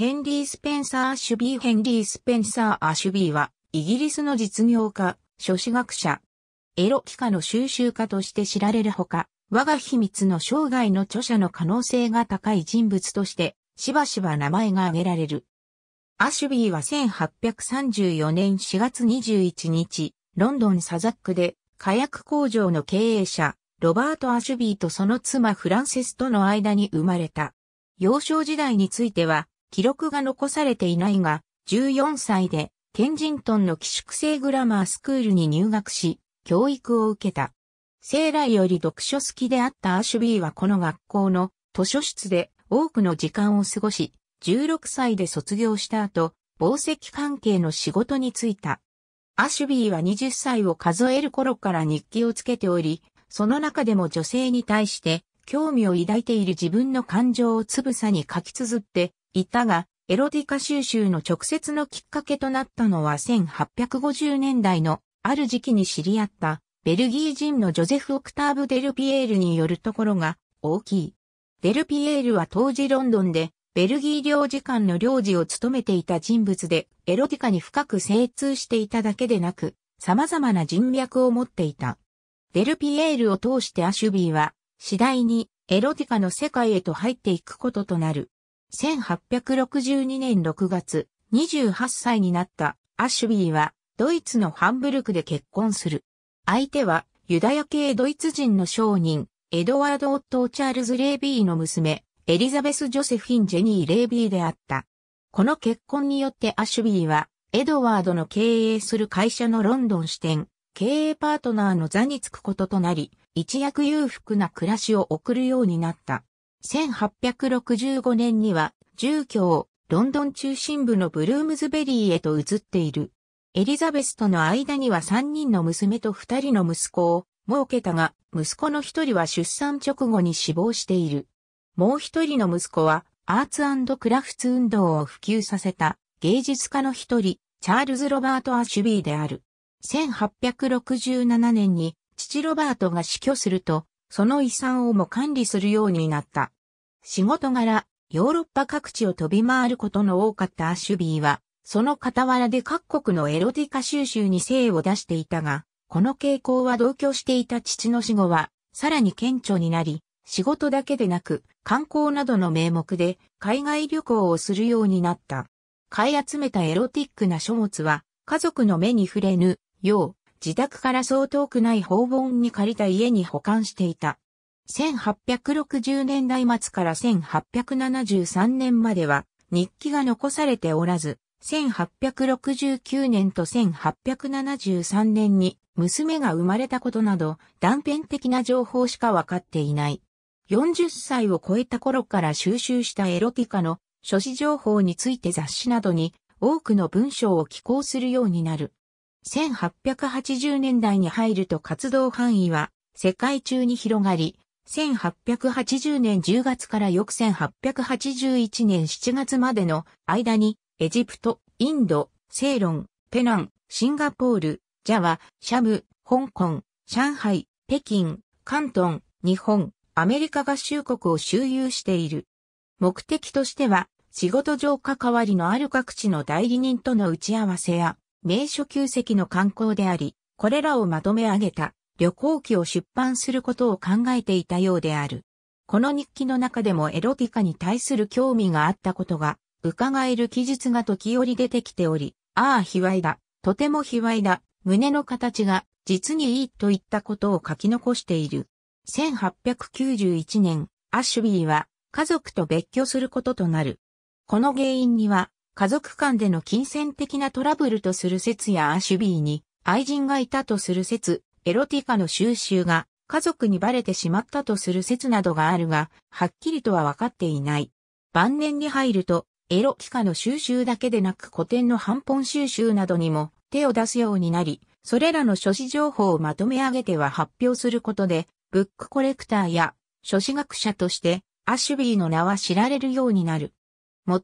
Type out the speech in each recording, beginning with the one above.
ヘンリー・スペンサー・アシュビーヘンリー・スペンサー・アシュビーは、イギリスの実業家、書子学者、エロ機化の収集家として知られるほか、我が秘密の生涯の著者の可能性が高い人物として、しばしば名前が挙げられる。アシュビーは1834年4月21日、ロンドンサザックで火薬工場の経営者、ロバート・アシュビーとその妻フランセスとの間に生まれた。幼少時代については、記録が残されていないが、14歳で、ケンジントンの寄宿制グラマースクールに入学し、教育を受けた。生来より読書好きであったアシュビーはこの学校の図書室で多くの時間を過ごし、16歳で卒業した後、宝石関係の仕事に就いた。アシュビーは20歳を数える頃から日記をつけており、その中でも女性に対して興味を抱いている自分の感情をつぶさに書き綴っていたが、エロティカ収集の直接のきっかけとなったのは1850年代のある時期に知り合ったベルギー人のジョゼフ・オクターブ・デルピエールによるところが大きい。デルピエールは当時ロンドンでベルギー領事館の領事を務めていた人物でエロティカに深く精通していただけでなく様々な人脈を持っていた。デルピエールを通してアシュビーは次第にエロティカの世界へと入っていくこととなる。1862年6月、28歳になったアシュビーは、ドイツのハンブルクで結婚する。相手は、ユダヤ系ドイツ人の商人、エドワード・オットチャールズ・レイビーの娘、エリザベス・ジョセフィン・ジェニー・レイビーであった。この結婚によってアシュビーは、エドワードの経営する会社のロンドン支店、経営パートナーの座につくこととなり、一躍裕福な暮らしを送るようになった。1865年には住居をロンドン中心部のブルームズベリーへと移っている。エリザベスとの間には3人の娘と2人の息子を設けたが、息子の1人は出産直後に死亡している。もう1人の息子はアーツクラフツ運動を普及させた芸術家の一人、チャールズ・ロバート・アシュビーである。1867年に父ロバートが死去すると、その遺産をも管理するようになった。仕事柄、ヨーロッパ各地を飛び回ることの多かったアシュビーは、その傍らで各国のエロティカ収集に精を出していたが、この傾向は同居していた父の死後は、さらに顕著になり、仕事だけでなく、観光などの名目で海外旅行をするようになった。買い集めたエロティックな書物は、家族の目に触れぬよう、自宅からそう遠くない訪問に借りた家に保管していた。1860年代末から1873年までは日記が残されておらず、1869年と1873年に娘が生まれたことなど断片的な情報しかわかっていない。40歳を超えた頃から収集したエロティカの書誌情報について雑誌などに多くの文章を寄稿するようになる。1880年代に入ると活動範囲は世界中に広がり、1880年10月から翌1881年7月までの間に、エジプト、インド、セイロン、ペナン、シンガポール、ジャワ、シャム、香港、上海、北京、関東、日本、アメリカ合衆国を周遊している。目的としては、仕事上関わりのある各地の代理人との打ち合わせや、名所旧跡の観光であり、これらをまとめ上げた旅行記を出版することを考えていたようである。この日記の中でもエロティカに対する興味があったことが、伺える記述が時折出てきており、ああ、卑猥だ、とても卑猥だ、胸の形が実にいいといったことを書き残している。1891年、アッシュビーは家族と別居することとなる。この原因には家族間での金銭的なトラブルとする説やアシュビーに愛人がいたとする説、エロティカの収集が家族にバレてしまったとする説などがあるが、はっきりとは分かっていない。晩年に入ると、エロティカの収集だけでなく古典の半本収集などにも手を出すようになり、それらの書誌情報をまとめ上げては発表することで、ブックコレクターや書誌学者としてアシュビーの名は知られるようになる。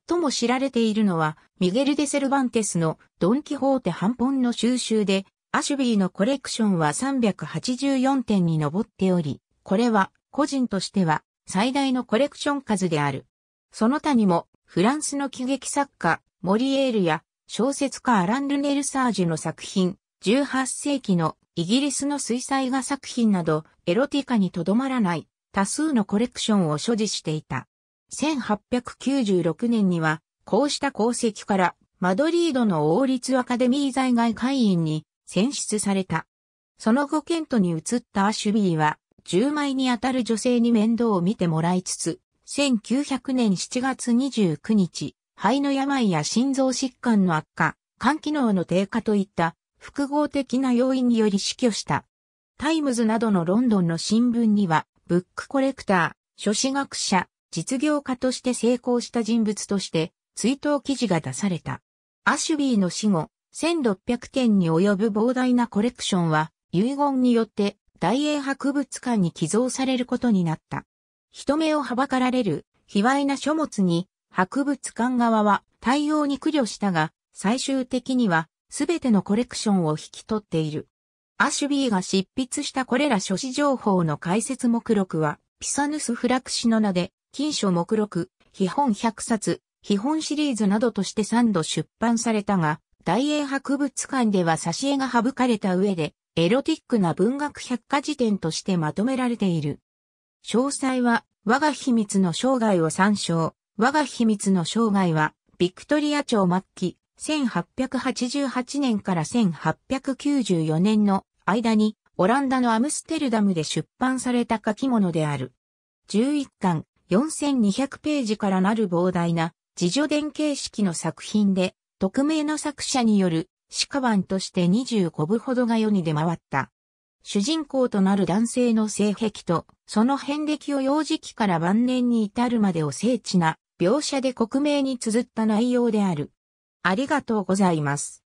最も知られているのは、ミゲル・デ・セルバンテスのドン・キホーテ半本の収集で、アシュビーのコレクションは384点に上っており、これは個人としては最大のコレクション数である。その他にも、フランスの喜劇作家、モリエールや小説家アラン・ルネルサージュの作品、18世紀のイギリスの水彩画作品など、エロティカにとどまらない多数のコレクションを所持していた。1896年には、こうした功績から、マドリードの王立アカデミー在外会員に選出された。その後ケントに移ったアシュビーは、10枚にあたる女性に面倒を見てもらいつつ、1900年7月29日、肺の病や心臓疾患の悪化、肝機能の低下といった複合的な要因により死去した。タイムズなどのロンドンの新聞には、ブックコレクター、書士学者、実業家として成功した人物として追悼記事が出された。アシュビーの死後、1600件に及ぶ膨大なコレクションは遺言によって大英博物館に寄贈されることになった。人目をはばかられる卑猥な書物に博物館側は対応に苦慮したが、最終的にはすべてのコレクションを引き取っている。アシュビーが執筆したこれら書誌情報の解説目録は、ピサヌス・フラクシの名で金書目録、秘本百冊、秘本シリーズなどとして3度出版されたが、大英博物館では挿絵が省かれた上で、エロティックな文学百科事典としてまとめられている。詳細は、我が秘密の生涯を参照。我が秘密の生涯は、ビクトリア朝末期、1888年から1894年の間に、オランダのアムステルダムで出版された書き物である。11巻、4200ページからなる膨大な自助伝形式の作品で、匿名の作者による鹿歌版として25部ほどが世に出回った。主人公となる男性の性癖と、その遍歴を幼児期から晩年に至るまでを精緻な描写で克明に綴った内容である。ありがとうございます。